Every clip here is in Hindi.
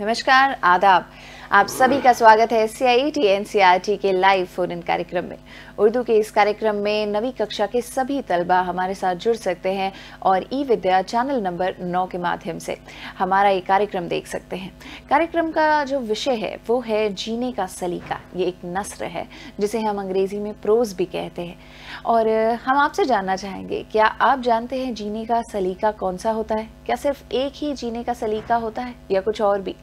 नमस्कार आदाब आप सभी का स्वागत है C I E T N C E R live phone in कार्यक्रम में उर्दू के इस कार्यक्रम में नवी कक्षा के सभी तलबा हमारे साथ जुड़ सकते हैं और ई विद्या चैनल नंबर नौ के माध्यम से हमारा ये कार्यक्रम देख सकते हैं कार्यक्रम का जो विषय है वो है जीने का सलीका ये एक नस्र है जिसे हम अंग्रेज़ी में प्रोज भी कहते हैं और हम आपसे जानना चाहेंगे क्या आप जानते हैं जीने का सलीका कौन सा होता है क्या सिर्फ एक ही जीने का सलीका होता है या कुछ और भी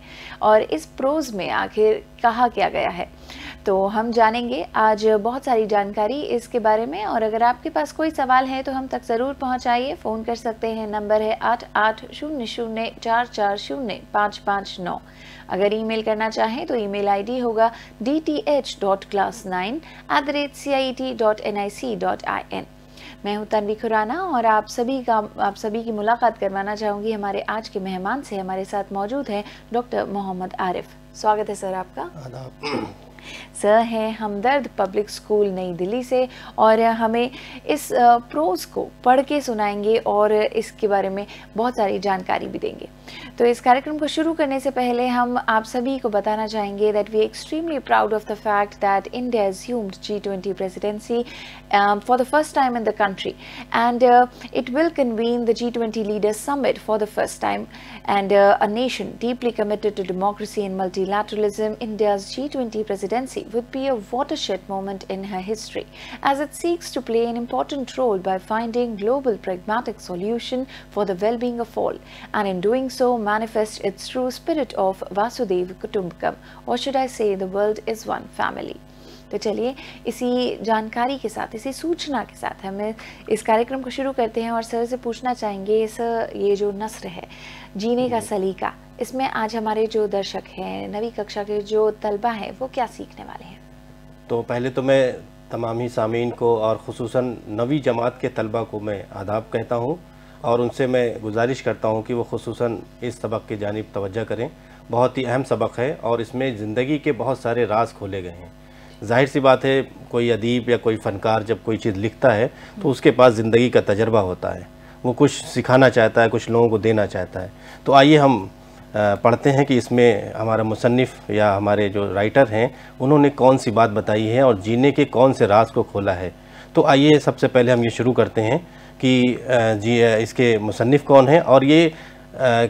और इस प्रोज में आखिर कहा क्या गया है तो हम जानेंगे आज बहुत सारी जानकारी इसके बारे में और अगर आपके पास कोई सवाल है तो हम तक ज़रूर पहुंचाइए फ़ोन कर सकते हैं नंबर है आठ आठ शून्य शून्य चार चार शून्य पाँच पाँच नौ अगर ईमेल करना चाहें तो ईमेल आईडी होगा D T H dot class nine at the rate C I E T dot N I C dot I N हूं तनवी खुराना और आप सभी का आप सभी की मुलाकात करवाना चाहूँगी हमारे आज के मेहमान से हमारे साथ मौजूद हैं डॉक्टर मोहम्मद आरिफ स्वागत है सर आपका सर हैं हमदर्द पब्लिक स्कूल नई दिल्ली से और हमें इस प्रोज को पढ़ के सुनाएंगे और इसके बारे में बहुत सारी जानकारी भी देंगे तो इस कार्यक्रम को शुरू करने से पहले हम आप सभी को बताना चाहेंगे that we extremely proud of the fact that India assumed G twenty presidency for the first time in the country and it will convene the G twenty leaders summit for the first time and a nation deeply committed to democracy and multilateralism India's G twenty presidency would be a watershed moment in her history, as it seeks to play an important role by finding global pragmatic solution for the well-being of all, and in doing so manifest its true spirit of Vasudeva Kutumbakam, or should I say the world is one family. तो चलिए इसी जानकारी के साथ इसी सूचना के साथ हम इस कार्यक्रम को शुरू करते हैं और सर से पूछना चाहेंगे सर ये जो नस्र है जीने का सलीका इसमें आज हमारे जो दर्शक हैं नवी कक्षा के जो तलबा हैं वो क्या सीखने वाले हैं तो पहले तो मैं तमाम ही सामीन को और खसूस नवी जमात के तलबा को मैं आदाब कहता हूँ और उनसे मैं गुजारिश करता हूँ कि वो खसूस इस सबक की जानब तो करें बहुत ही अहम सबक है और इसमें ज़िंदगी के बहुत सारे राज खोले गए हैं जाहिर सी बात है कोई अदीब या कोई फ़नकार जब कोई चीज़ लिखता है तो उसके पास ज़िंदगी का तजर्बा होता है वो कुछ सिखाना चाहता है कुछ लोगों को देना चाहता है तो आइए हम पढ़ते हैं कि इसमें हमारा मुसनफ़ या हमारे जो राइटर हैं उन्होंने कौन सी बात बताई है और जीने के कौन से राज को खोला है तो आइए सबसे पहले हम ये शुरू करते हैं कि जी इसके मुसनफ़ कौन हैं और ये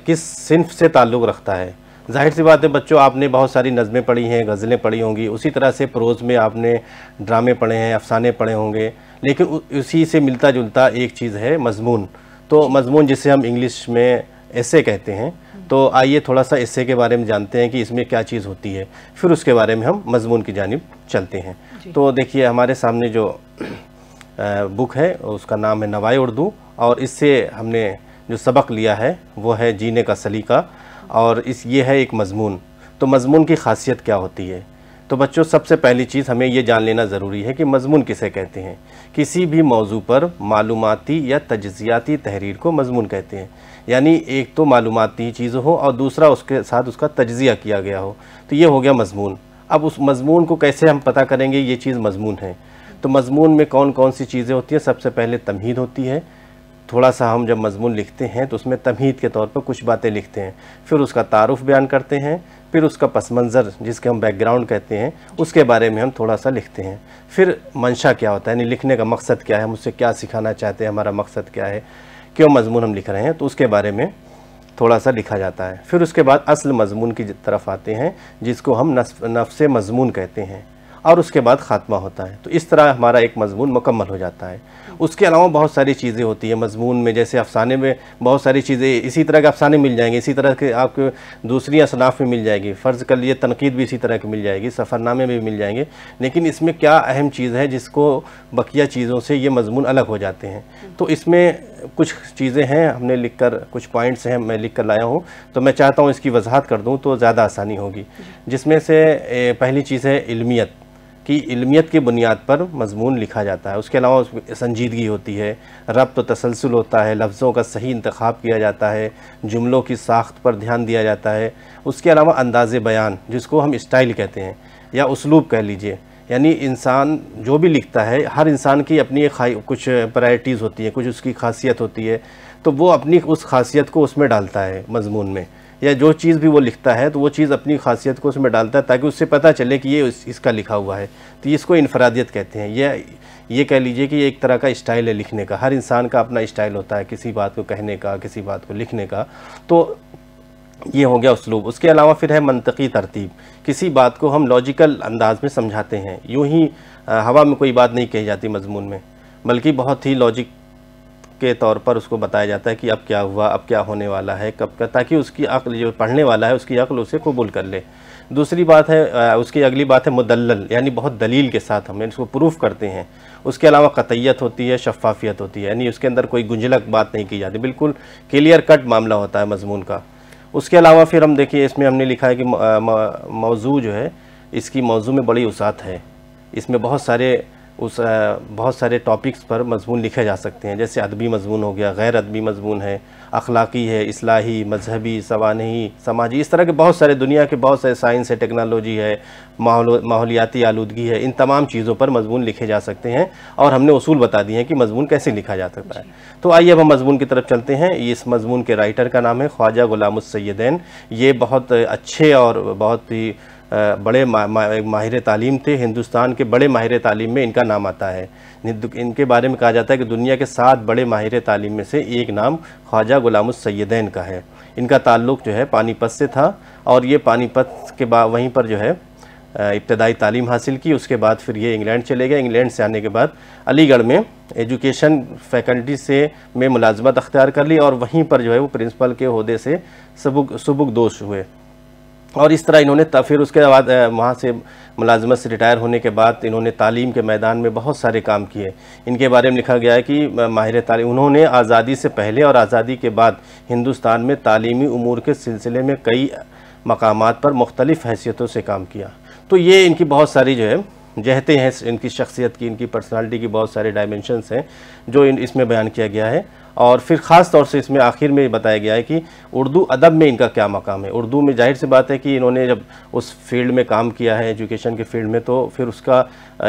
किस सिनफ से ताल्लुक़ रखता है जाहिर सी बात है बच्चों आपने बहुत सारी नज़में पढ़ी हैं गज़लें पढ़ी होंगी उसी तरह से प्रोज़ में आपने ड्रामे पढ़े हैं अफसाने पढ़े होंगे लेकिन उसी से मिलता जुलता एक चीज़ है मजमून तो मजमून जिसे हम इंग्लिश में ऐसे कहते हैं तो आइए थोड़ा सा इससे के बारे में जानते हैं कि इसमें क्या चीज़ होती है फिर उसके बारे में हम मजमून की जानब चलते हैं तो देखिए हमारे सामने जो बुक है उसका नाम है नवाए उर्दू और इससे हमने जो सबक लिया है वो है जीने का सलीका और इस ये है एक मजमून तो मजमून की खासियत क्या होती है तो बच्चों सबसे पहली चीज़ हमें ये जान लेना ज़रूरी है कि मजमून किसे कहते हैं किसी भी मौजू पर मालूमती या तजियाती तहरीर को मजमून कहते हैं यानी एक तो मालूमती चीज़ हो और दूसरा उसके साथ उसका तजिया किया गया हो तो ये हो गया मजमून अब उस मजमून को कैसे हम पता करेंगे ये चीज़ मजमून है तो मजमून में कौन कौन सी चीज़ें होती हैं सबसे पहले तमहीद होती है थोड़ा सा हम जब मजमून लिखते हैं तो उसमें तमहीद के तौर पर कुछ बातें लिखते हैं फिर उसका तारुफ बयान करते हैं फिर उसका पस मंज़र जिसके हम बैकग्राउंड कहते हैं उसके बारे में हम थोड़ा सा लिखते हैं फिर मंशा क्या होता है यानी लिखने का मकसद क्या है हम उससे क्या सिखाना चाहते हैं हमारा मकसद क्या है क्यों मजमून हम लिख रहे हैं तो उसके बारे में थोड़ा सा लिखा जाता है फिर उसके बाद असल मजमून की तरफ आते हैं जिसको हम नफ्स मजमून कहते हैं और उसके बाद ख़ात्मा होता है तो इस तरह हमारा एक मजमून मुकम्मल हो जाता है उसके अलावा बहुत सारी चीज़ें होती है मजमून में जैसे अफसाने में बहुत सारी चीज़ें इसी तरह के अफसाने मिल जाएंगे इसी तरह के आपको दूसरी असनाफ में मिल जाएगी फ़र्ज़ कर लिए तनकीद भी इसी तरह की मिल जाएगी सफ़रनामे में भी मिल जाएंगे लेकिन इसमें क्या अहम चीज़ है जिसको बकिया चीज़ों से ये मजमून अलग हो जाते हैं तो इसमें कुछ चीज़ें हैं हमने लिख कर कुछ पॉइंट्स हैं मैं लिख कर लाया हूँ तो मैं चाहता हूँ इसकी वजाहत कर दूँ तो ज़्यादा आसानी होगी जिसमें से पहली चीज़ है इलमियत की इलमियत की बुनियाद पर मजमून लिखा जाता है उसके अलावा उसमें संजीदगी होती है रब्त तो तसलसल होता है लफ्ज़ों का सही इंतखब किया जाता है जुमलों की साख्त पर ध्यान दिया जाता है उसके अलावा अंदाज़ बयान जिसको हम स्टाइल कहते हैं या उसलूब कह लीजिए यानी इंसान जो भी लिखता है हर इंसान की अपनी एक कुछ प्रायरटीज़ होती है कुछ उसकी खासियत होती है तो वो अपनी उस खासियत को उसमें डालता है मजमून में या जो चीज़ भी वो लिखता है तो वो चीज़ अपनी खासियत को उसमें डालता है ताकि उससे पता चले कि ये इस, इसका लिखा हुआ है तो इसको इनफरादियत कहते हैं यह ये कह लीजिए कि एक तरह का स्टाइल है लिखने का हर इंसान का अपना स्टाइल होता है किसी बात को कहने का किसी बात को लिखने का तो ये हो गया उसलूब उसके अलावा फिर है मनतकी तरतीब किसी बात को हम लॉजिकल अंदाज में समझाते हैं यूँ ही हवा में कोई बात नहीं कही जाती मजमून में बल्कि बहुत ही लॉजिक के तौर पर उसको बताया जाता है कि अब क्या हुआ अब क्या होने वाला है कब का ताकि उसकी अक्ल जो पढ़ने वाला है उसकी अक्ल उसे कबूल कर ले दूसरी बात है उसकी अगली बात है मुदल्ल यानी बहुत दलील के साथ हम इसको प्रूफ करते हैं उसके अलावा कतैत होती है शफाफियत होती है यानी उसके अंदर कोई गुंझलक बात नहीं की जाती बिल्कुल क्लियर कट मामला होता है मजमून का उसके अलावा फिर हम देखिए इसमें हमने लिखा है कि मौजू जो है इसकी मौजू में बड़ी उसात है इसमें बहुत सारे उस बहुत सारे टॉपिक्स पर मजमून लिखे जा सकते हैं जैसे अदबी मजमून हो गया गैर अदबी मजमून है अखलाकी है असलाही मजहबी सवानही समाजी इस तरह के बहुत सारे दुनिया के बहुत सारे साइंस है टेक्नोलॉजी है माहौलियाती आलूदगी है इन तमाम चीज़ों पर मजमून लिखे जा सकते हैं और हमने उसूल बता दिए हैं कि मजमून कैसे लिखा जा सकता है तो आइए अब हम मजमून की तरफ चलते हैं इस मजमून के राइटर का नाम है ख्वाजा गुलाम सैदैन ये बहुत अच्छे और बहुत ही बड़े मा, मा, माहिर तालीम थे हिंदुस्तान के बड़े माहिर तालीम में इनका नाम आता है इनके बारे में कहा जाता है कि दुनिया के सात बड़े माहिर तालीम में से एक नाम ख्वाजा गुलाम सैदैन का है इनका ताल्लुक़ जो है पानीपत से था और ये पानीपत के बाद वहीं पर जो है इब्तदाई तालीम हासिल की उसके बाद फिर ये इंग्लैंड चले गए इंग्लैंड से आने के बाद अलीगढ़ में एजुकेशन फैकल्टी से में मुलाजमत अख्तियार कर ली और वहीं पर जो है वो प्रिंसिपल के अहदे से सबुक सबुक दोष हुए और इस तरह इन्होंने फिर उसके बाद वहाँ से मुलाजमत से रिटायर होने के बाद इन्होंने तालीम के मैदान में बहुत सारे काम किए इनके बारे में लिखा गया है कि माहिर तालीम उन्होंने आज़ादी से पहले और आज़ादी के बाद हिंदुस्तान में तालीमी उमूर के सिलसिले में कई मकाम पर मुख्तलिफ़ हैसियतों से काम किया तो ये इनकी बहुत सारी जो है जहते हैं इनकी शख्सियत की इनकी पर्सनैलिटी की बहुत सारे डायमेंशनस हैं जो इन इसमें बयान किया गया है और फिर ख़ास तौर से इसमें आखिर में बताया गया है कि उर्दू अदब में इनका क्या मकाम है उर्दू में जाहिर सी बात है कि इन्होंने जब उस फील्ड में काम किया है एजुकेशन के फील्ड में तो फिर उसका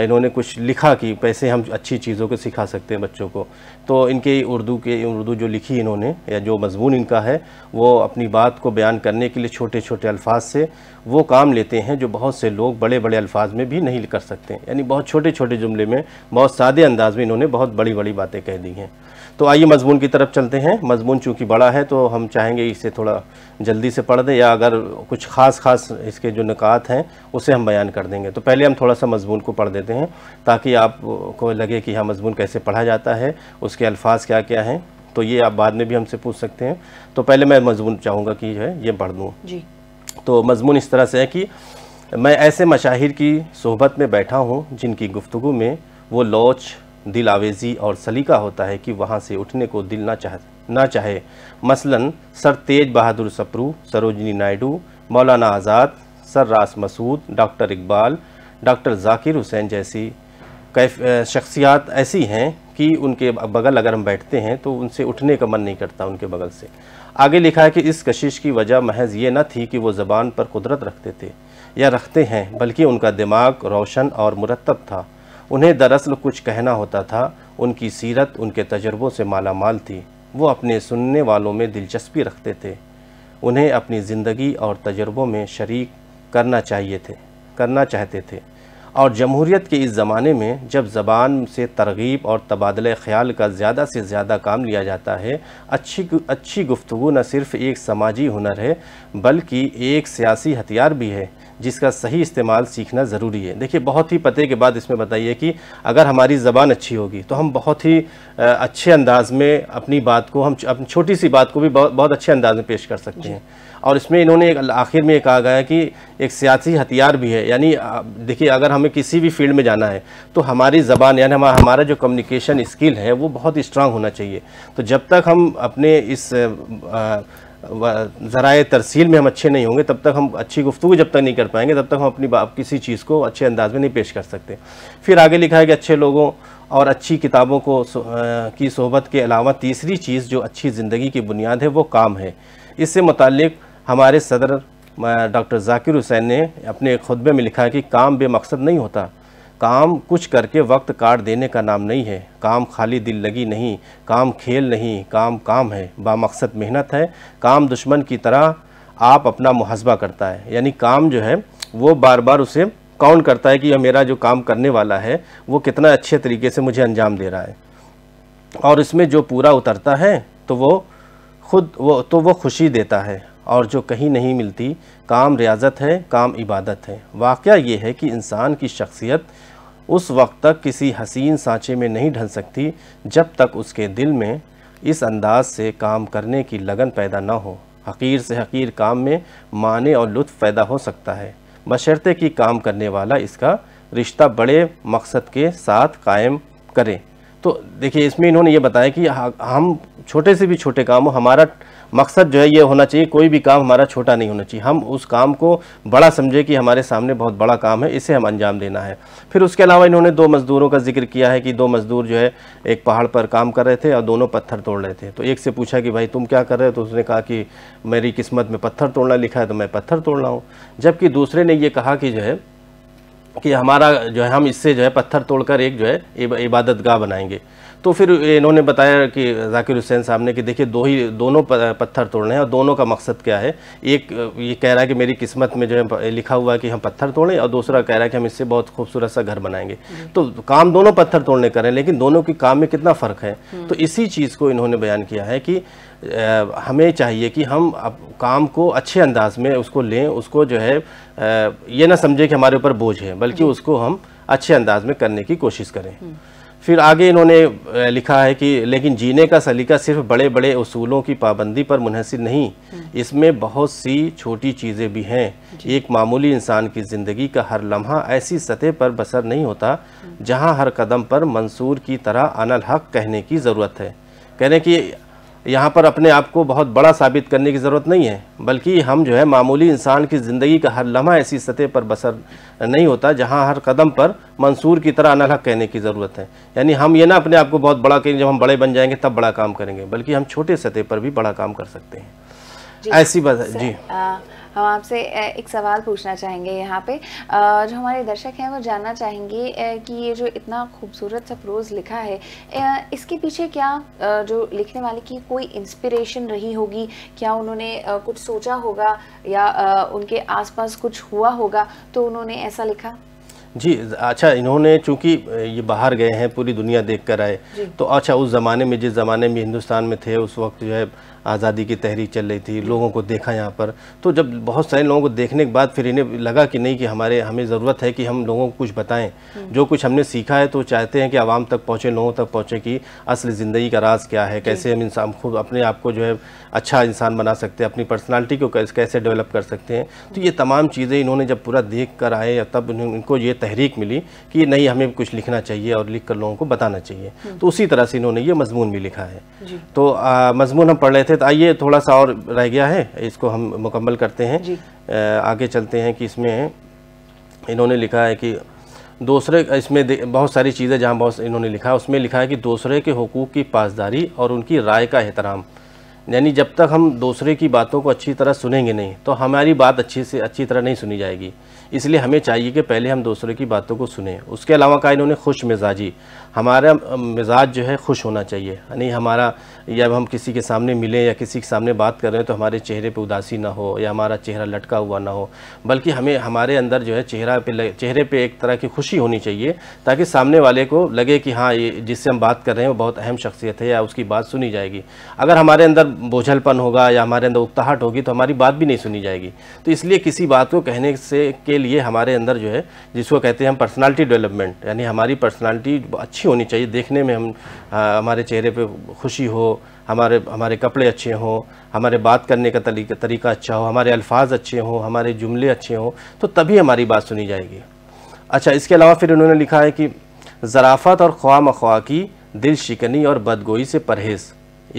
इन्होंने कुछ लिखा कि पैसे हम अच्छी चीज़ों को सिखा सकते हैं बच्चों को तो इनके उर्दू के उर्दू जो लिखी इन्होंने या जो मजमून इनका है वो अपनी बात को बयान करने के लिए छोटे छोटे अल्फाज से वो काम लेते हैं जो बहुत से लोग बड़े बड़े अल्फाज में भी नहीं कर सकते यानी बहुत छोटे छोटे जुमले में बहुत सादे अंदाज में इन्होंने बहुत बड़ी बड़ी बातें कह दी हैं तो आइए मजमून की तरफ चलते हैं मजमून चूँकि बड़ा है तो हम चाहेंगे इसे थोड़ा जल्दी से पढ़ दें या अगर कुछ ख़ास ख़ास इसके जो निकात हैं उसे हम बयान कर देंगे तो पहले हम थोड़ा सा मजमून को पढ़ देते हैं ताकि आपको लगे कि हाँ मजमून कैसे पढ़ा जाता है उसके अल्फाज क्या क्या हैं तो ये आप बाद में भी हमसे पूछ सकते हैं तो पहले मैं मजमून चाहूँगा कि है ये पढ़ दूँ जी तो मजमून इस तरह से है कि मैं ऐसे मशाहिर की सोहबत में बैठा हूँ जिनकी गुफ्तु में वो लौच दिल आवेजी और सलीका होता है कि वहाँ से उठने को दिल ना चाह ना चाहे मसलन sir Tej Bahadur Sapru Sarojini Naidu Maulana Azad sir Ras Masood doctor Iqbal doctor Zakir Hussain जैसी कैफ शख्सियात ऐसी हैं कि उनके बगल अगर हम बैठते हैं तो उनसे उठने का मन नहीं करता उनके बगल से आगे लिखा है कि इस कशिश की वजह महज ये न थी कि वो ज़बान पर कुदरत रखते थे या रखते हैं बल्कि उनका दिमाग रोशन और मुरतब था उन्हें दरअसल कुछ कहना होता था उनकी सीरत उनके तजर्बों से माला माल थी वो अपने सुनने वालों में दिलचस्पी रखते थे उन्हें अपनी ज़िंदगी और तजर्बों में शरीक करना चाहिए थे करना चाहते थे और जमहूरीत के इस ज़माने में जब ज़बान से तरगीब और तबादल ख्याल का ज़्यादा से ज़्यादा काम लिया जाता है अच्छी अच्छी गुफ्तु न सिर्फ़ एक समाजी हुनर है बल्कि एक सियासी हथियार भी है जिसका सही इस्तेमाल सीखना ज़रूरी है देखिए बहुत ही पते के बाद इसमें बताइए कि अगर हमारी ज़बान अच्छी होगी तो हम बहुत ही अच्छे अंदाज में अपनी बात को हम अपनी छोटी सी बात को भी बहुत अच्छे अंदाज में पेश कर सकते हैं और इसमें इन्होंने एक आखिर में कहा गया कि एक सियासी हथियार भी है यानी देखिए अगर हमें किसी भी फील्ड में जाना है तो हमारी ज़बान यानी हमारा हमारा जो कम्युनिकेशन स्किल है वो बहुत स्ट्रांग होना चाहिए तो जब तक हम अपने इस आ, ज़रा तरसील में हम अच्छे नहीं होंगे तब तक हम अच्छी गुफ्तु जब तक नहीं कर पाएंगे तब तक हम अपनी बाप किसी चीज़ को अच्छे अंदाज में नहीं पेश कर सकते फिर आगे लिखा है कि अच्छे लोगों और अच्छी किताबों को की सोहबत के अलावा तीसरी चीज़ जो अच्छी ज़िंदगी की बुनियाद है वो काम है इससे मतलब हमारे सदर डॉक्टर जाकिर हुसैन ने अपने खुतबे में लिखा है कि काम बेमकसद नहीं होता काम कुछ करके वक्त काट देने का नाम नहीं है काम खाली दिल लगी नहीं काम खेल नहीं काम काम है बामकसद मेहनत है काम दुश्मन की तरह आप अपना मुहसबा करता है यानी काम जो है वो बार बार उसे काउंट करता है कि यह मेरा जो काम करने वाला है वो कितना अच्छे तरीके से मुझे अंजाम दे रहा है और इसमें जो पूरा उतरता है तो वो खुद वो तो वो खुशी देता है और जो कहीं नहीं मिलती काम रियाजत है काम इबादत है वाक़ ये है कि इंसान की शख्सियत उस वक्त तक किसी हसीन सांचे में नहीं ढल सकती जब तक उसके दिल में इस अंदाज से काम करने की लगन पैदा ना हो हकीर से हकीर काम में माने और लुत्फ़ पैदा हो सकता है बशर्ते कि काम करने वाला इसका रिश्ता बड़े मकसद के साथ कायम करें तो देखिए इसमें इन्होंने ये बताया कि हम छोटे से भी छोटे काम हो हमारा मकसद जो है ये होना चाहिए कोई भी काम हमारा छोटा नहीं होना चाहिए हम उस काम को बड़ा समझे कि हमारे सामने बहुत बड़ा काम है इसे हम अंजाम देना है फिर उसके अलावा इन्होंने दो मज़दूरों का जिक्र किया है कि दो मज़दूर जो है एक पहाड़ पर काम कर रहे थे और दोनों पत्थर तोड़ रहे थे तो एक से पूछा कि भाई तुम क्या कर रहे हो तो उसने कहा कि मेरी किस्मत में पत्थर तोड़ना लिखा है तो मैं पत्थर तोड़ रहा हूँ जबकि दूसरे ने यह कहा कि जो है कि हमारा जो है हम इससे जो है पत्थर तोड़कर एक जो है इबादत गाह बनाएंगे तो फिर इन्होंने बताया कि जाकिर हुसैन साहब ने कि देखिए दो ही दोनों पत्थर तोड़ने हैं और दोनों का मकसद क्या है एक ये कह रहा है कि मेरी किस्मत में जो है लिखा हुआ है कि हम पत्थर तोड़ें और दूसरा कह रहा है कि हम इससे बहुत खूबसूरत सा घर बनाएंगे तो काम दोनों पत्थर तोड़ने करें लेकिन दोनों के काम में कितना फ़र्क है हम्म। तो इसी चीज़ को इन्होंने बयान किया है कि हमें चाहिए कि हम काम को अच्छे अंदाज में उसको लें उसको जो है ये ना समझे कि हमारे ऊपर बोझ है बल्कि उसको हम अच्छे अंदाज में करने की कोशिश करें हम्म। फिर आगे इन्होंने लिखा है कि लेकिन जीने का सलीका सिर्फ बड़े बड़े उसूलों की पाबंदी पर मुनहसर नहीं हम्म। इसमें बहुत सी छोटी चीज़ें भी हैं एक मामूली इंसान की ज़िंदगी का हर लम्हा ऐसी सतह पर बसर नहीं होता हम्म। जहां हर कदम पर मंसूर की तरह अनल हक कहने की ज़रूरत है कहने की यहाँ पर अपने आप को बहुत बड़ा साबित करने की ज़रूरत नहीं है बल्कि हम जो है मामूली इंसान की ज़िंदगी का हर लम्हा ऐसी सतह पर बसर नहीं होता जहाँ हर कदम पर मंसूर की तरह अनलहक कहने की ज़रूरत है यानी हम ये ना अपने आप को बहुत बड़ा कहेंगे जब हम बड़े बन जाएंगे तब बड़ा काम करेंगे बल्कि हम छोटे सतह पर भी बड़ा काम कर सकते हैं ऐसी बात है जी हम आपसे एक सवाल पूछना चाहेंगे यहाँ पे जो हमारे दर्शक हैं वो जानना चाहेंगे कि ये जो इतना खूबसूरत सा प्रोज लिखा है इसके पीछे क्या जो लिखने वाले की कोई इंस्पिरेशन रही होगी क्या उन्होंने कुछ सोचा होगा या उनके आसपास कुछ हुआ होगा तो उन्होंने ऐसा लिखा जी अच्छा इन्होंने चूंकि ये बाहर गए हैं पूरी दुनिया देख कर आए तो अच्छा उस ज़माने में जिस ज़माने में हिंदुस्तान में थे उस वक्त जो है आज़ादी की तहरीक चल रही थी लोगों को देखा यहाँ पर तो जब बहुत सारे लोगों को देखने के बाद फिर इन्हें लगा कि नहीं कि हमारे हमें ज़रूरत है कि हम लोगों को कुछ बताएं हम्म। जो कुछ हमने सीखा है तो चाहते हैं कि आवाम तक पहुँचे लोगों तक पहुँचे कि असल ज़िंदगी का राज क्या है कैसे हम इंसान खुद अपने आप को जो है अच्छा इंसान बना सकते हैं अपनी पर्सनैलिटी को कैसे डेवलप कर सकते हैं तो ये तमाम चीज़ें इन्होंने जब पूरा देख कर आए तब इनको ये तहरीक मिली कि नहीं हमें कुछ लिखना चाहिए और लिख कर लोगों को बताना चाहिए हम्म। तो उसी तरह से इन्होंने ये मजमून भी लिखा है तो मजमून हम पढ़ रहे थे थे तो आइए थोड़ा सा और रह गया है इसको हम मुकम्मल करते हैं आगे चलते हैं कि इसमें इन्होंने लिखा है कि दूसरे इसमें बहुत सारी चीज़ें जहाँ बहुत इन्होंने लिखा है उसमें लिखा है कि दूसरे के हकूक़ की पासदारी और उनकी राय का एहतराम यानी जब तक हम दूसरे की बातों को अच्छी तरह सुनेंगे नहीं तो हमारी बात अच्छी से अच्छी तरह नहीं सुनी जाएगी इसलिए हमें चाहिए कि पहले हम दूसरे की बातों को सुने उसके अलावा कहा इन्होंने खुश मिजाजी हमारा मिजाज जो है खुश होना चाहिए यानी हमारा जब हम किसी के सामने मिलें या किसी के सामने बात कर रहे हैं तो हमारे चेहरे पे उदासी ना हो या हमारा चेहरा लटका हुआ ना हो बल्कि हमें हमारे अंदर जो है चेहरा पे चेहरे पे एक तरह की खुशी होनी चाहिए ताकि सामने वाले को लगे कि हाँ ये जिससे हम बात कर रहे हैं वो बहुत अहम शख्सियत है या उसकी बात सुनी जाएगी अगर हमारे अंदर बोझलपन होगा या हमारे अंदर उकताहट होगी तो हमारी बात भी नहीं सुनी जाएगी तो इसलिए किसी बात को कहने से के लिए हमारे अंदर जो है जिसको कहते हैं हम पर्सनैलिटी डेवलपमेंट यानी हमारी पर्सनैलिटी अच्छी अच्छी होनी चाहिए देखने में हम आ, हमारे चेहरे पे खुशी हो हमारे हमारे कपड़े अच्छे हों हमारे बात करने का तरीका तरीका अच्छा हो हमारे अल्फाज अच्छे हों हमारे जुमले अच्छे हों तो तभी हमारी बात सुनी जाएगी अच्छा इसके अलावा फिर उन्होंने लिखा है कि ज़राफ़त और ख्वा मख्वा की दिल शिकनी और बदगोई से परहेज़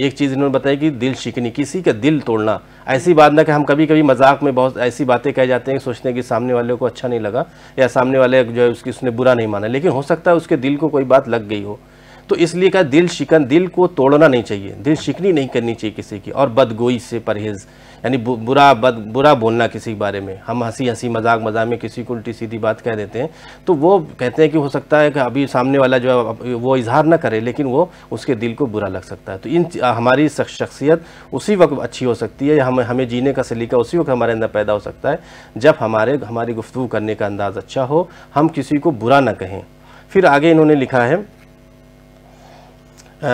एक चीज़ इन्होंने बताई कि दिल शिकनी किसी का दिल तोड़ना ऐसी बात ना कि हम कभी कभी मजाक में बहुत ऐसी बातें कह जाते हैं सोचते हैं कि सामने वाले को अच्छा नहीं लगा या सामने वाले जो है उसकी उसने बुरा नहीं माना लेकिन हो सकता है उसके दिल को कोई बात लग गई हो तो इसलिए क्या दिल शिकन दिल को तोड़ना नहीं चाहिए दिल शिकनी नहीं करनी चाहिए किसी की और बदगोई से परहेज़ यानी बुरा बद बुरा बोलना किसी के बारे में हम हंसी हंसी मजाक मजाक में किसी को उल्टी सीधी बात कह देते हैं तो वो कहते हैं कि हो सकता है कि अभी सामने वाला जो है वो इजहार ना करे लेकिन वो उसके दिल को बुरा लग सकता है तो इन हमारी शख्सियत उसी वक्त अच्छी हो सकती है या हम हमें जीने का सलीका उसी वक्त हमारे अंदर पैदा हो सकता है जब हमारे हमारी गुफ्तु करने का अंदाज़ अच्छा हो हम किसी को बुरा ना कहें फिर आगे इन्होंने लिखा है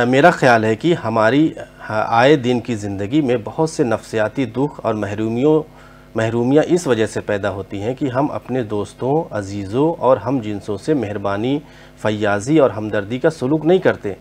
मेरा ख्याल है कि हमारी आए दिन की ज़िंदगी में बहुत से नफसियाती दुख और महरूमियों महरूमियाँ इस वजह से पैदा होती हैं कि हम अपने दोस्तों अजीज़ों और हम जिनसों से मेहरबानी फयाजी और हमदर्दी का सलूक नहीं करते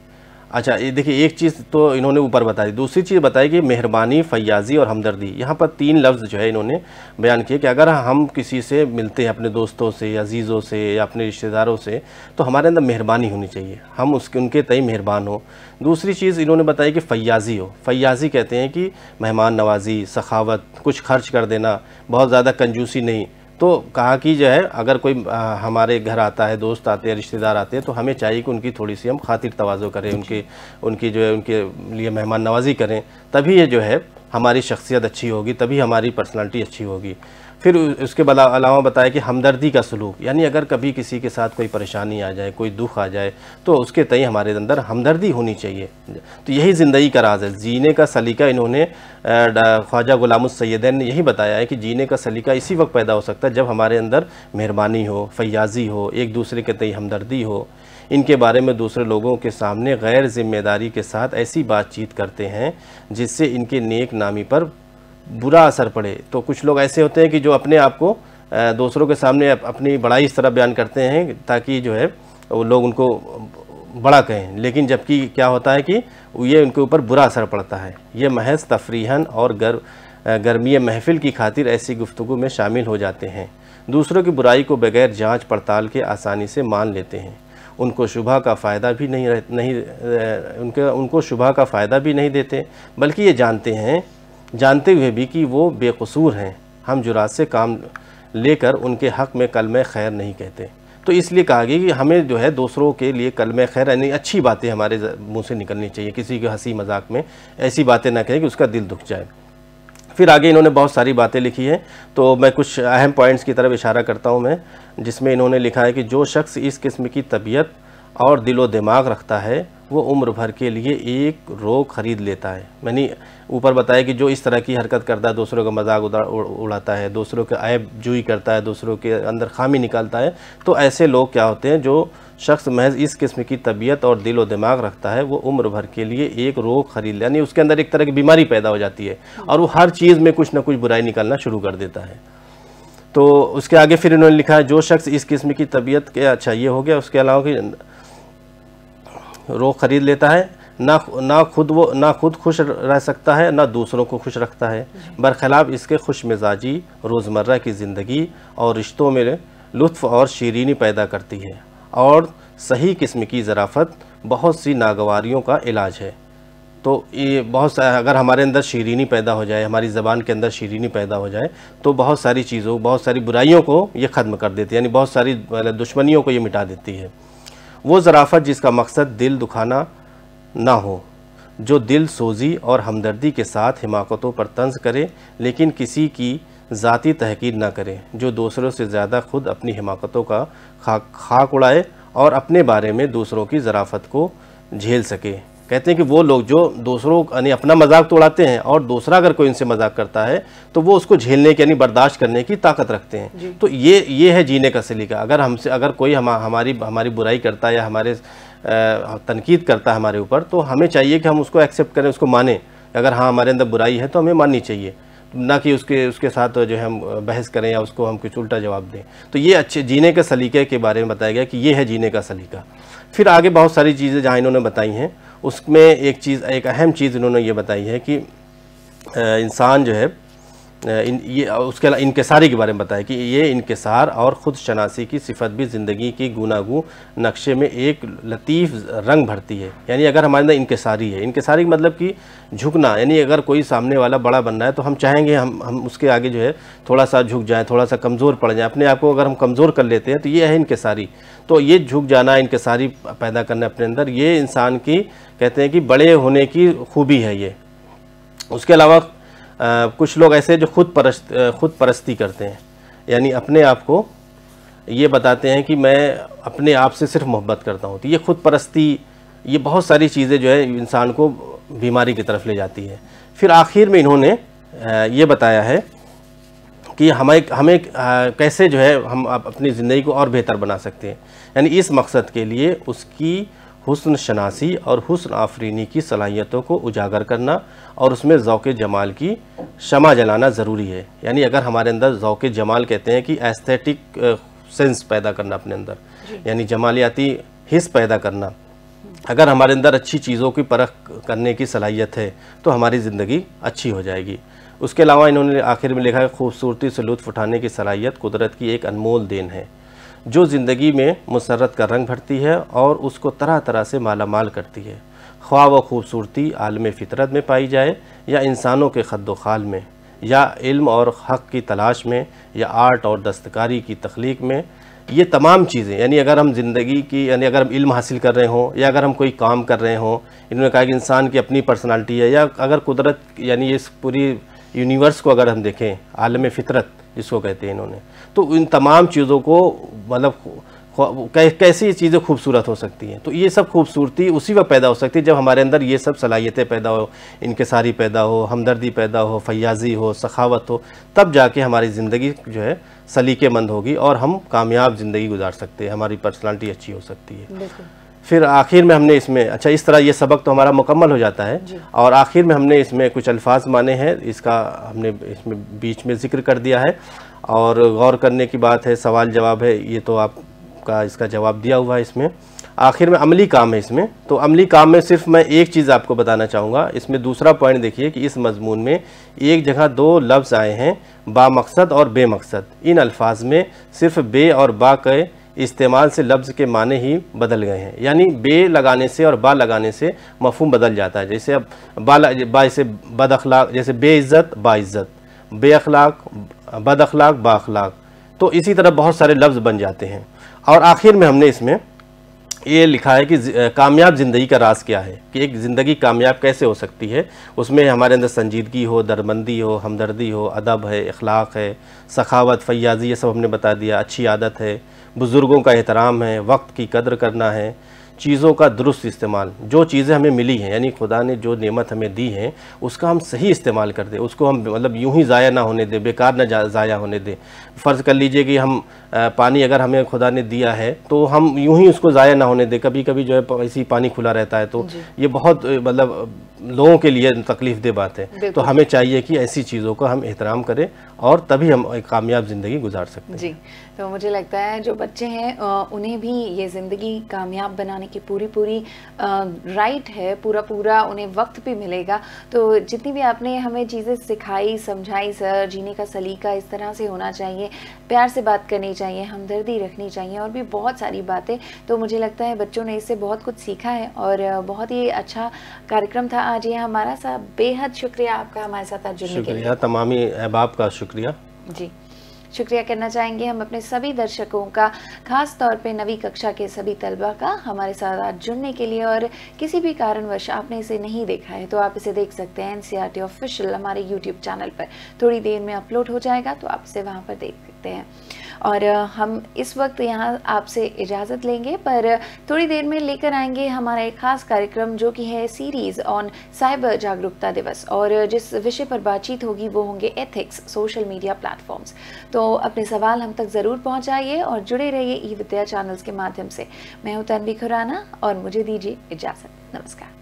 अच्छा ये देखिए एक चीज़ तो इन्होंने ऊपर बताई दूसरी चीज़ बताई कि मेहरबानी फयाजी और हमदर्दी यहाँ पर तीन लफ्ज़ जो है इन्होंने बयान किए कि अगर हम किसी से मिलते हैं अपने दोस्तों से अजीज़ों से या अपने रिश्तेदारों से तो हमारे अंदर मेहरबानी होनी चाहिए हम उसके उनके तय मेहरबान हो दूसरी चीज़ इन्होंने बताई कि फयाजी हो फयाजी कहते हैं कि मेहमान नवाजी सखावत कुछ खर्च कर देना बहुत ज़्यादा कंजूसी नहीं तो कहा कि जो है अगर कोई आ, हमारे घर आता है दोस्त आते हैं रिश्तेदार आते हैं तो हमें चाहिए कि उनकी थोड़ी सी हम खातिर तोज़ो करें उनके उनकी जो है उनके लिए मेहमान नवाजी करें तभी ये जो है हमारी शख्सियत अच्छी होगी तभी हमारी पर्सनैलिटी अच्छी होगी फिर उसके अलावा बताया कि हमदर्दी का सलूक यानी अगर कभी किसी के साथ कोई परेशानी आ जाए कोई दुख आ जाए तो उसके तय हमारे अंदर हमदर्दी होनी चाहिए तो यही ज़िंदगी का राज है जीने का सलीका इन्होंने ख्वाजा गुलाम सैदैन ने यही बताया है कि जीने का सलीका इसी वक्त पैदा हो सकता है जब हमारे अंदर मेहरबानी हो फयाजी हो एक दूसरे के तय हमदर्दी हो इनके बारे में दूसरे लोगों के सामने गैर जिम्मेदारी के साथ ऐसी बातचीत करते हैं जिससे इनके नेक नामी पर बुरा असर पड़े तो कुछ लोग ऐसे होते हैं कि जो अपने आप को दूसरों के सामने अपनी बड़ाई इस तरह बयान करते हैं ताकि जो है वो लोग उनको बड़ा कहें लेकिन जबकि क्या होता है कि ये उनके ऊपर बुरा असर पड़ता है ये महज तफरीहन और गर गर्मी महफिल की खातिर ऐसी गुफ्तु में शामिल हो जाते हैं दूसरों की बुराई को बगैर जांच पड़ताल के आसानी से मान लेते हैं उनको शुबह का फ़ायदा भी नहीं रह नहीं उनके उनको शुबह का फ़ायदा भी नहीं देते बल्कि ये जानते हैं जानते हुए भी कि वो बेकसूर हैं हम जुरात से काम लेकर उनके हक़ में कलम खैर नहीं कहते तो इसलिए कहा गया कि हमें जो है दूसरों के लिए कलम खैर यानी अच्छी बातें हमारे मुंह से निकलनी चाहिए किसी के हंसी मजाक में ऐसी बातें ना कहें कि उसका दिल दुख जाए फिर आगे इन्होंने बहुत सारी बातें लिखी हैं तो मैं कुछ अहम पॉइंट्स की तरफ इशारा करता हूँ मैं जिसमें इन्होंने लिखा है कि जो शख्स इस किस्म की तबीयत और दिलो दिमाग रखता है वो उम्र भर के लिए एक रोग खरीद लेता है मैंने ऊपर बताया कि जो इस तरह की हरकत करता है दूसरों का मजाक उड़ाता है दूसरों के ऐब जुई करता है दूसरों के अंदर खामी निकालता है तो ऐसे लोग क्या होते हैं जो शख्स महज इस किस्म की तबीयत और दिलो दिमाग रखता है वो उम्र भर के लिए एक रोग खरीद यानी उसके अंदर एक तरह की बीमारी पैदा हो जाती है और वो हर चीज़ में कुछ ना कुछ बुराई निकालना शुरू कर देता है तो उसके आगे फिर इन्होंने लिखा है जो शख्स इस किस्म की तबीयत के अच्छा ये हो गया उसके अलावा कि रो खरीद लेता है ना ना खुद वो ना खुद खुश रह सकता है ना दूसरों को खुश रखता है बरखिलाफ़ इसके खुश मिजाजी रोज़मर्रा की ज़िंदगी और रिश्तों में लुत्फ़ और शीरीनी पैदा करती है और सही किस्म की ज़राफ़त बहुत सी नागवारियों का इलाज है तो ये बहुत अगर हमारे अंदर शीरीनी पैदा हो जाए हमारी ज़बान के अंदर शीरीनी पैदा हो जाए तो बहुत सारी चीज़ों बहुत सारी बुराइयों को ये ख़त्म कर देती है यानी बहुत सारी मतलब दुश्मनियों को ये मिटा देती है वो ज़राफ़त जिसका मकसद दिल दुखाना ना हो जो दिल सोजी और हमदर्दी के साथ हिमाकतों पर तंज करे लेकिन किसी की ज़ाती तहकीर ना करे जो दूसरों से ज़्यादा खुद अपनी हिमाकतों का खाक खाक उड़ाए और अपने बारे में दूसरों की ज़राफ़त को झेल सके कहते हैं कि वो लोग जो दूसरों यानी अपना मजाक तो उड़ाते हैं और दूसरा अगर कोई इनसे मजाक करता है तो वो उसको झेलने की यानी बर्दाश्त करने की ताकत रखते हैं तो ये ये है जीने का सलीका अगर हमसे अगर कोई हम हमारी हमारी बुराई करता है या हमारे तनकीद करता है हमारे ऊपर तो हमें चाहिए कि हम उसको एक्सेप्ट करें उसको माने अगर हाँ हमारे अंदर बुराई है तो हमें माननी चाहिए ना कि उसके उसके साथ जो है हम बहस करें या उसको हम कुछ उल्टा जवाब दें तो ये अच्छे जीने के सलीके के बारे में बताया गया कि ये है जीने का सलीका फिर आगे बहुत सारी चीज़ें जहाँ इन्होंने बताई हैं उसमें एक चीज़ एक अहम चीज़ उन्होंने ये बताई है कि इंसान जो है इन ये उसके अलावा इनकसारी के बारे में बताया कि ये इनकसार और ख़ुद शनासी की सिफत भी ज़िंदगी की गुनागू नक्शे में एक लतीफ़ रंग भरती है यानी अगर हमारे अंदर इनकसारी है इनकसारी का मतलब कि झुकना यानी अगर कोई सामने वाला बड़ा बनना है तो हम चाहेंगे हम हम उसके आगे जो है थोड़ा सा झुक जाएँ थोड़ा सा कमज़ोर पड़ जाएँ अपने आप को अगर हम कमज़ोर कर लेते हैं तो ये है इनकसारी तो ये झुक जाना इनकसारी पैदा करना अपने अंदर ये इंसान की कहते हैं कि बड़े होने की खूबी है ये उसके अलावा कुछ लोग ऐसे जो खुद परस्त खुद परस्ती करते हैं यानी अपने आप को ये बताते हैं कि मैं अपने आप से सिर्फ मोहब्बत करता हूँ तो ये खुद परस्ती ये बहुत सारी चीज़ें जो है इंसान को बीमारी की तरफ ले जाती है फिर आखिर में इन्होंने ये बताया है कि हमें हमें कैसे जो है हम अपनी ज़िंदगी को और बेहतर बना सकते हैं यानी इस मकसद के लिए उसकी हुसन शनासी और हुसन आफरीनी की सलाहियतों को उजागर करना और उसमें ज़ौक़ जमाल की शमा जलाना ज़रूरी है यानी अगर हमारे अंदर ज़ौक़ जमाल कहते हैं कि एस्थेटिक सेंस पैदा करना अपने अंदर यानी जमालियाती हिस पैदा करना अगर हमारे अंदर अच्छी चीज़ों की परख करने की सलाहियत है तो हमारी ज़िंदगी अच्छी हो जाएगी उसके अलावा इन्होंने आखिर में लिखा है खूबसूरती से लुत्फ उठाने की सलाहियत कुदरत की एक अनमोल देन है जो ज़िंदगी में मसरत का रंग भरती है और उसको तरह तरह से माला माल करती है ख्वा व खूबसूरती आलम फितरत में पाई जाए या इंसानों के खद खाल में या इल्म और हक़ की तलाश में या आर्ट और दस्तकारी की तख्लीक में ये तमाम चीज़ें यानी अगर हम ज़िंदगी की यानी अगर हम इल्म हासिल कर रहे हों या अगर हम कोई काम कर रहे हों इन्होंने कहा कि इंसान की अपनी पर्सनालिटी है या अगर कुदरत यानी इस पूरी यूनिवर्स को अगर हम देखें आलम फितरत इसको कहते हैं इन्होंने तो इन तमाम चीज़ों को मतलब कैसी चीज़ें खूबसूरत हो सकती हैं तो ये सब खूबसूरती उसी वक्त पैदा हो सकती है जब हमारे अंदर ये सब सलाहियतें पैदा हो सारी पैदा हो हमदर्दी पैदा हो फयाजी हो सखावत हो तब जाके हमारी ज़िंदगी जो है सलीकेमंद होगी और हम कामयाब ज़िंदगी गुजार सकते हैं हमारी पर्सनालिटी अच्छी हो सकती है फिर आखिर में हमने इसमें अच्छा इस तरह ये सबक तो हमारा मुकम्मल हो जाता है और आखिर में हमने इसमें कुछ अल्फाज माने हैं इसका हमने इसमें बीच में जिक्र कर दिया है और गौर करने की बात है सवाल जवाब है ये तो आपका इसका जवाब दिया हुआ है इसमें आखिर में अमली काम है इसमें तो अमली काम में सिर्फ मैं एक चीज़ आपको बताना चाहूँगा इसमें दूसरा पॉइंट देखिए कि इस मजमून में एक जगह दो लफ्ज़ आए हैं बा मकसद और बे मकसद इन अल्फाज में सिर्फ बे और बा के इस्तेमाल से लफ्ज़ के माने ही बदल गए हैं यानी बे लगाने से और बा लगाने से मफहम बदल जाता है जैसे अब बा बा बद अखलाक जैसे बेइज़्ज़त बाइज़्ज़त बे अखलाक बद अखलाक बाखलाक तो इसी तरह बहुत सारे लफ्ज़ बन जाते हैं और आखिर में हमने इसमें ये लिखा है कि कामयाब ज़िंदगी का राज क्या है कि एक ज़िंदगी कामयाब कैसे हो सकती है उसमें हमारे अंदर संजीदगी हो दरबंदी हो हमदर्दी हो अदब है अखलाक है सखावत फयाजी ये सब हमने बता दिया अच्छी आदत है बुज़ुर्गों का एहतराम है वक्त की कदर करना है चीज़ों का दुरुस्त इस्तेमाल जो चीज़ें हमें मिली हैं यानी खुदा ने जो नेमत हमें दी है उसका हम सही इस्तेमाल कर दें उसको हम मतलब यूं ही ज़ाया ना होने दें बेकार ना ज़ाया होने दें फ़र्ज़ कर लीजिए कि हम पानी अगर हमें खुदा ने दिया है तो हम यूं ही उसको ज़ाया ना होने दें कभी कभी जो है ऐसी पानी खुला रहता है तो ये बहुत मतलब लोगों के लिए तकलीफ दे बात है तो हमें चाहिए कि ऐसी चीज़ों का हम एहतराम करें और तभी हम एक कामयाब ज़िंदगी गुजार सकते हैं जी तो मुझे लगता है जो बच्चे हैं उन्हें भी ये ज़िंदगी कामयाब बनाने की पूरी पूरी राइट है पूरा पूरा उन्हें वक्त भी मिलेगा तो जितनी भी आपने हमें चीज़ें सिखाई समझाई सर जीने का सलीका इस तरह से होना चाहिए प्यार से बात करनी चाहिए हमदर्दी रखनी चाहिए और भी बहुत सारी बातें तो मुझे लगता है बच्चों ने इससे बहुत कुछ सीखा है और बहुत ही अच्छा कार्यक्रम था आज ये हमारा साथ बेहद शुक्रिया आपका हमारे साथ आज जुड़ने के लिए तमामी अहबाब का शुक्रिया जी शुक्रिया करना चाहेंगे हम अपने सभी दर्शकों का खास तौर पे नवी कक्षा के सभी तलबा का हमारे साथ आज जुड़ने के लिए और किसी भी कारणवश आपने इसे नहीं देखा है तो आप इसे देख सकते हैं एन ऑफिशियल e हमारे यूट्यूब चैनल पर थोड़ी देर में अपलोड हो जाएगा तो आप इसे वहाँ पर देख सकते हैं और हम इस वक्त यहाँ आपसे इजाज़त लेंगे पर थोड़ी देर में लेकर आएंगे हमारा एक ख़ास कार्यक्रम जो कि है सीरीज़ ऑन साइबर जागरूकता दिवस और जिस विषय पर बातचीत होगी वो होंगे एथिक्स सोशल मीडिया प्लेटफॉर्म्स तो अपने सवाल हम तक ज़रूर पहुँचाइए और जुड़े रहिए ई विद्या चैनल्स के माध्यम से मैं हूँ तनवी खुराना और मुझे दीजिए इजाज़त नमस्कार